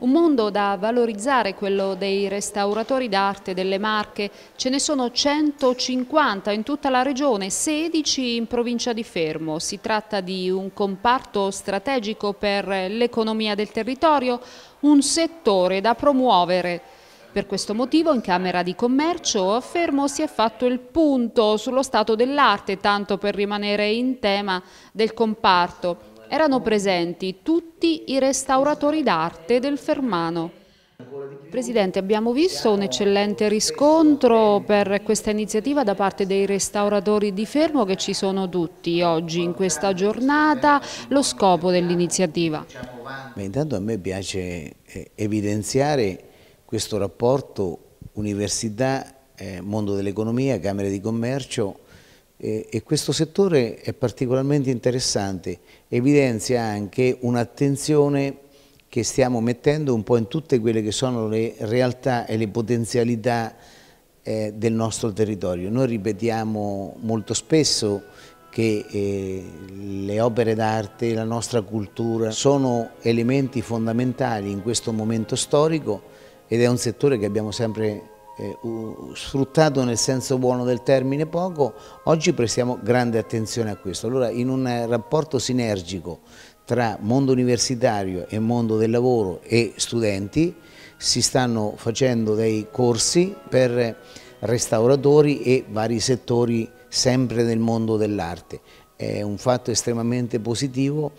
Un mondo da valorizzare, quello dei restauratori d'arte delle Marche. Ce ne sono 150 in tutta la regione, 16 in provincia di Fermo. Si tratta di un comparto strategico per l'economia del territorio, un settore da promuovere. Per questo motivo in Camera di Commercio a Fermo si è fatto il punto sullo stato dell'arte, tanto per rimanere in tema del comparto erano presenti tutti i restauratori d'arte del Fermano. Presidente, abbiamo visto un eccellente riscontro per questa iniziativa da parte dei restauratori di Fermo che ci sono tutti oggi in questa giornata, lo scopo dell'iniziativa. Intanto a me piace eh, evidenziare questo rapporto università, eh, mondo dell'economia, Camere di Commercio, e questo settore è particolarmente interessante, evidenzia anche un'attenzione che stiamo mettendo un po' in tutte quelle che sono le realtà e le potenzialità eh, del nostro territorio. Noi ripetiamo molto spesso che eh, le opere d'arte, la nostra cultura sono elementi fondamentali in questo momento storico ed è un settore che abbiamo sempre eh, sfruttato nel senso buono del termine poco, oggi prestiamo grande attenzione a questo. Allora in un rapporto sinergico tra mondo universitario e mondo del lavoro e studenti si stanno facendo dei corsi per restauratori e vari settori sempre nel mondo dell'arte. È un fatto estremamente positivo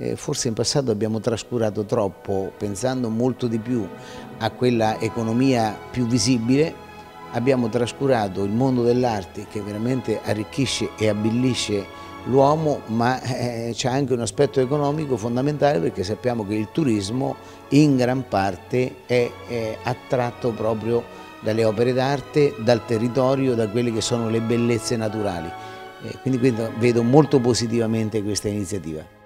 eh, forse in passato abbiamo trascurato troppo, pensando molto di più a quella economia più visibile, abbiamo trascurato il mondo dell'arte che veramente arricchisce e abbellisce l'uomo, ma eh, c'è anche un aspetto economico fondamentale perché sappiamo che il turismo in gran parte è, attratto proprio dalle opere d'arte, dal territorio, da quelle che sono le bellezze naturali. Eh, quindi vedo molto positivamente questa iniziativa.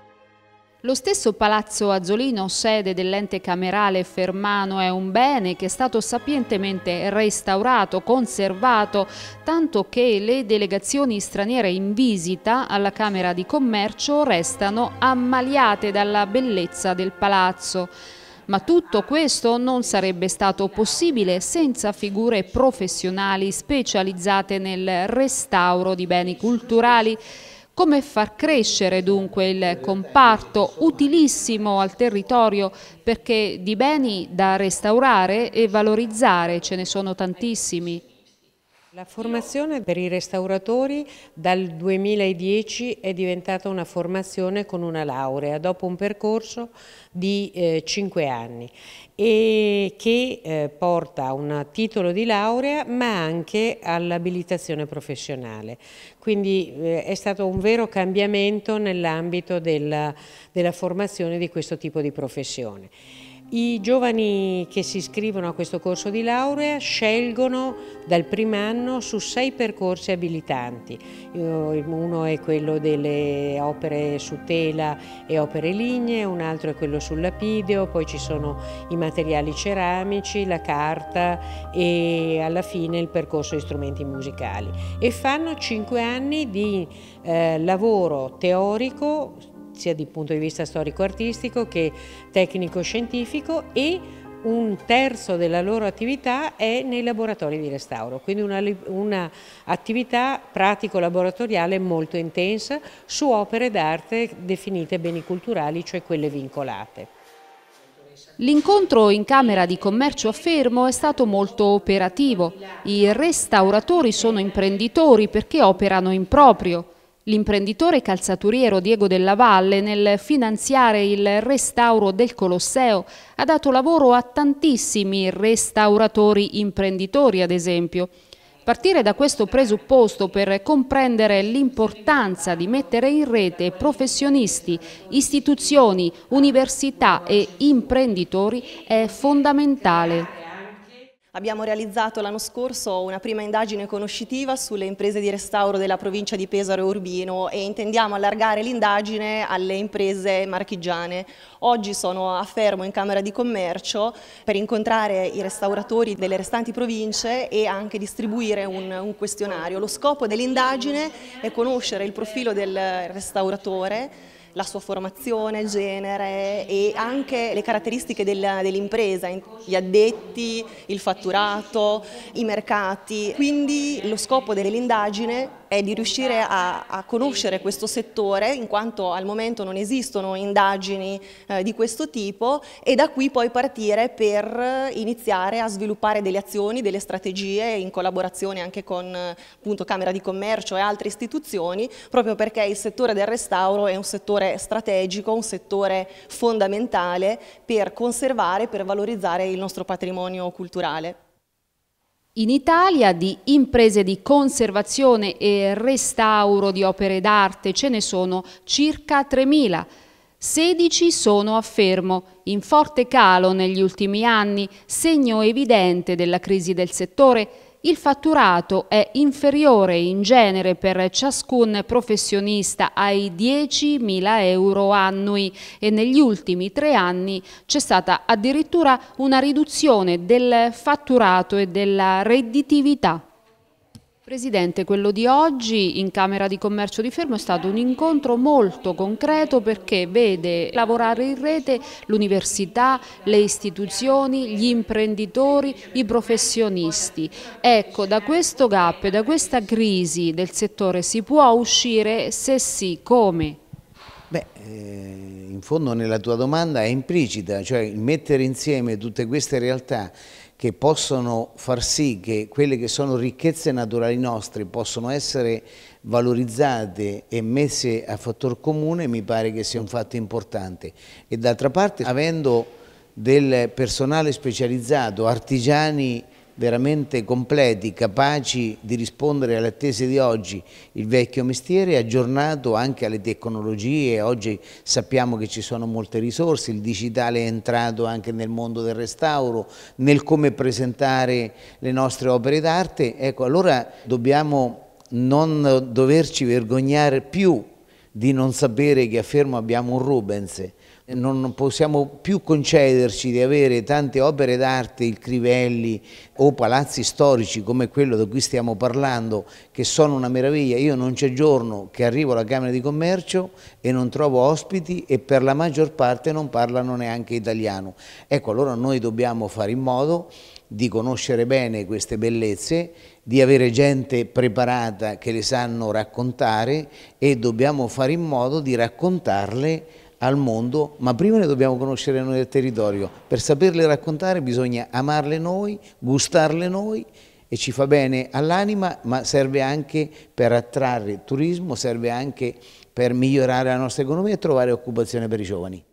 Lo stesso Palazzo Azzolino, sede dell'ente camerale Fermano, è un bene che è stato sapientemente restaurato, conservato, tanto che le delegazioni straniere in visita alla Camera di Commercio restano ammaliate dalla bellezza del palazzo. Ma tutto questo non sarebbe stato possibile senza figure professionali specializzate nel restauro di beni culturali come far crescere dunque il comparto utilissimo al territorio perché di beni da restaurare e valorizzare ce ne sono tantissimi? La formazione per i restauratori dal 2010 è diventata una formazione con una laurea dopo un percorso di eh, 5 anni e che eh, porta un titolo di laurea ma anche all'abilitazione professionale. Quindi eh, è stato un vero cambiamento nell'ambito della, della formazione di questo tipo di professione. I giovani che si iscrivono a questo corso di laurea scelgono dal primo anno su sei percorsi abilitanti. Eh, uno è quello delle opere su tela e opere lignee, un altro è quello sul lapideo, poi ci sono i materiali ceramici, la carta e alla fine il percorso di strumenti musicali. E fanno cinque anni di eh, lavoro teorico sia di punto di vista storico-artistico che tecnico-scientifico e un terzo della loro attività è nei laboratori di restauro, quindi un'attività pratico-laboratoriale molto intensa su opere d'arte definite beni culturali, cioè quelle vincolate. L'incontro in Camera di Commercio a Fermo è stato molto operativo. I restauratori sono imprenditori perché operano in proprio. L'imprenditore calzaturiero Diego Della Valle nel finanziare il restauro del Colosseo ha dato lavoro a tantissimi restauratori imprenditori, ad esempio. Partire da questo presupposto per comprendere l'importanza di mettere in rete professionisti, istituzioni, università e imprenditori è fondamentale. Abbiamo realizzato l'anno scorso una prima indagine conoscitiva sulle imprese di restauro della provincia di Pesaro e Urbino e intendiamo allargare l'indagine alle imprese marchigiane. Oggi sono a Fermo in Camera di Commercio per incontrare i restauratori delle restanti province e anche distribuire un, un questionario. Lo scopo dell'indagine è conoscere il profilo del restauratore la sua formazione, genere e anche le caratteristiche dell'impresa, gli addetti, il fatturato, i mercati. Quindi lo scopo dell'indagine è di riuscire a, a, conoscere questo settore in quanto al momento non esistono indagini eh, di questo tipo e da qui poi partire per iniziare a sviluppare delle azioni, delle strategie in collaborazione anche con appunto, Camera di Commercio e altre istituzioni proprio perché il settore del restauro è un settore strategico, un settore fondamentale per conservare, per valorizzare il nostro patrimonio culturale in Italia di imprese di conservazione e restauro di opere d'arte ce ne sono circa 3.000. 16 sono a fermo, in forte calo negli ultimi anni, segno evidente della crisi del settore il fatturato è inferiore in genere per ciascun professionista ai 10.000 euro annui e negli ultimi tre anni c'è stata addirittura una riduzione del fatturato e della redditività. Presidente, quello di oggi in Camera di Commercio di Fermo è stato un incontro molto concreto perché vede lavorare in rete l'università, le istituzioni, gli imprenditori, i professionisti. Ecco, da questo gap, da questa crisi del settore si può uscire? Se sì, come? Beh, eh, in fondo nella tua domanda è implicita, cioè mettere insieme tutte queste realtà che possono far sì che quelle che sono ricchezze naturali nostre possono essere valorizzate e messe a fattor comune mi pare che sia un fatto importante e d'altra parte avendo del personale specializzato, artigiani veramente completi, capaci di rispondere alle attese di oggi, il vecchio mestiere è aggiornato anche alle tecnologie, oggi sappiamo che ci sono molte risorse, il digitale è entrato anche nel mondo del restauro, nel come presentare le nostre opere d'arte, ecco allora dobbiamo non doverci vergognare più di non sapere che a Fermo abbiamo un Rubens, eh, non possiamo più concederci di avere tante opere d'arte, il Crivelli o palazzi storici come quello di cui stiamo parlando, che sono una meraviglia. Io non c'è giorno che arrivo alla Camera di Commercio e non trovo ospiti e per la maggior parte non parlano neanche italiano. Ecco, allora noi dobbiamo fare in modo di conoscere bene queste bellezze, di avere gente preparata che le sanno raccontare e dobbiamo fare in modo di raccontarle al mondo, ma prima le dobbiamo conoscere noi del territorio. Per saperle raccontare bisogna amarle noi, gustarle noi e ci fa bene all'anima, ma serve anche per attrarre turismo, serve anche per migliorare la nostra economia e trovare occupazione per i giovani.